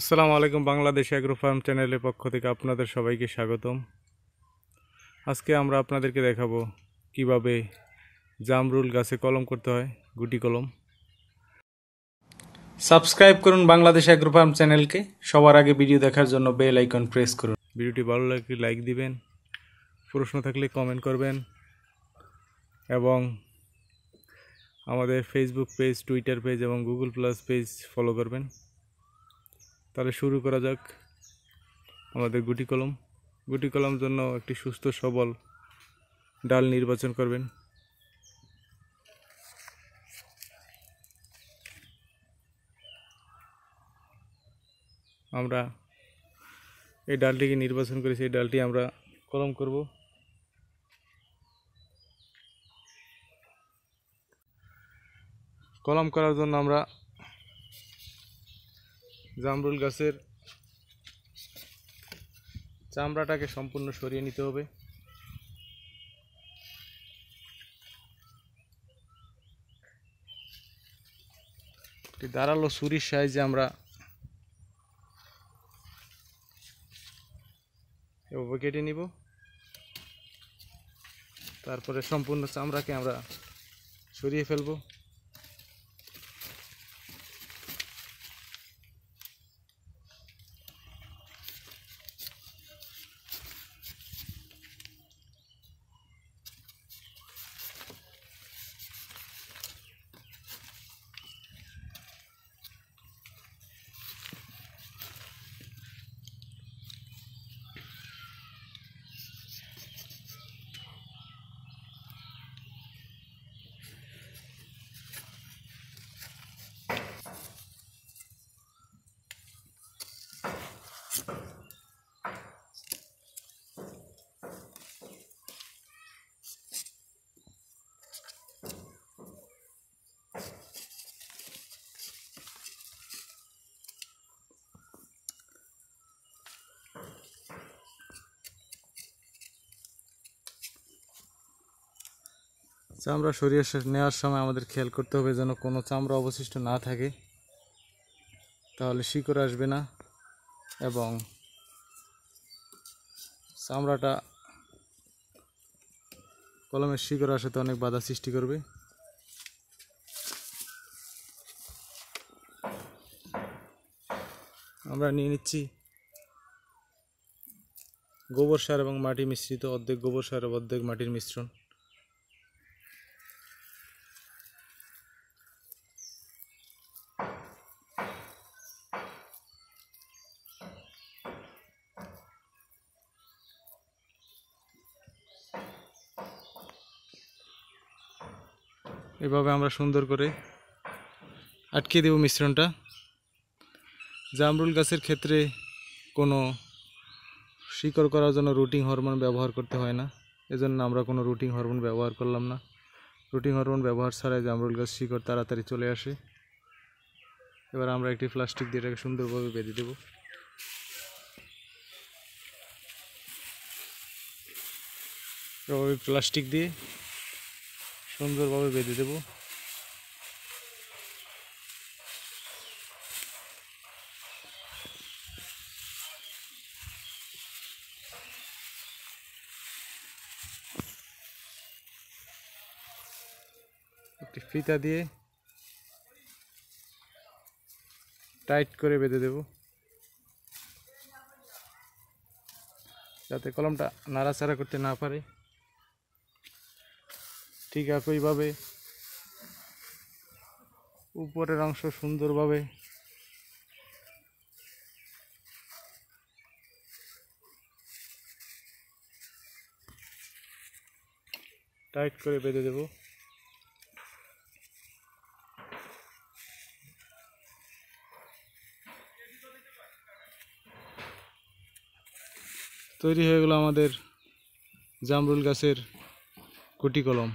আসসালামু আলাইকুম Bangladesh agro farm চ্যানেলের পক্ষ থেকে আপনাদের সবাইকে স্বাগতম আজকে আমরা আপনাদেরকে দেখাবো কিভাবে জামরুল গাছে কলম করতে হয় গুটি কলম সাবস্ক্রাইব করুন বাংলাদেশ অ্যাগ্রো ফার্ম চ্যানেলকে সবার আগে ভিডিও দেখার জন্য বেল আইকন প্রেস করুন ভিডিওটি ভালো লাগলে লাইক দিবেন প্রশ্ন থাকলে কমেন্ট করবেন এবং আমাদের ফেসবুক পেজ টুইটার পেজ এবং গুগল প্লাস পেজ ফলো করবেন তাহলে শুরু করা যাক আমাদের গুটি কলম গুটি কলম জন্য একটি সুস্থ সবল ডাল নির্বাচন করবেন আমরা এই ডালটিকে নির্বাচন করেছি এই ডালটি আমরা কলম করব কলম করার জন্য আমরা জামরুল গাছের চামড়াটাকে সম্পূর্ণ সরিয়ে নিতে হবে দাঁড়ালো সুরির সাহায্যে আমরা এভাবে কেটে নিব তারপরে সম্পূর্ণ চামড়াকে আমরা সরিয়ে ফেলবো চামড়া সরিয়ে নেওয়ার সময় আমাদের খেয়াল করতে হবে যেন কোনো চামড়া অবশিষ্ট না থাকে তাহলে শিকড় আসবে না এবং চামড়াটা কলমের শিকড় আসাতে অনেক বাধা সৃষ্টি করবে আমরা নিয়ে নিচ্ছি গোবর সার এবং মাটি মিশ্রিত অর্ধেক গোবর সার অর্ধেক মাটির মিশ্রণ এভাবে আমরা সুন্দর করে আটকে দেব মিশ্রণটা জামরুল গাছের ক্ষেত্রে কোনো শিকড় করার জন্য রুটিং হরমোন ব্যবহার করতে হয় না এজন্য আমরা কোনো রুটিং হরমোন ব্যবহার করলাম না রুটিং হরমোন ব্যবহার ছাড়াই জামরুল গাছ শিকড় তাড়াতাড়ি চলে আসে এবার আমরা একটি প্লাস্টিক দিয়ে এটাকে সুন্দরভাবে বেঁধে দেব প্লাস্টিক দিয়ে সুন্দরভাবে বেঁধে দেব একটি ফিতা দিয়ে টাইট করে বেঁধে দেব যাতে কলমটা নাড়াচাড়া করতে না পারে ঠিক একইভাবে উপরের অংশ সুন্দরভাবে টাইট করে বেঁধে দেব তৈরি হয়ে গেল আমাদের জামরুল গাছের কুটি কলম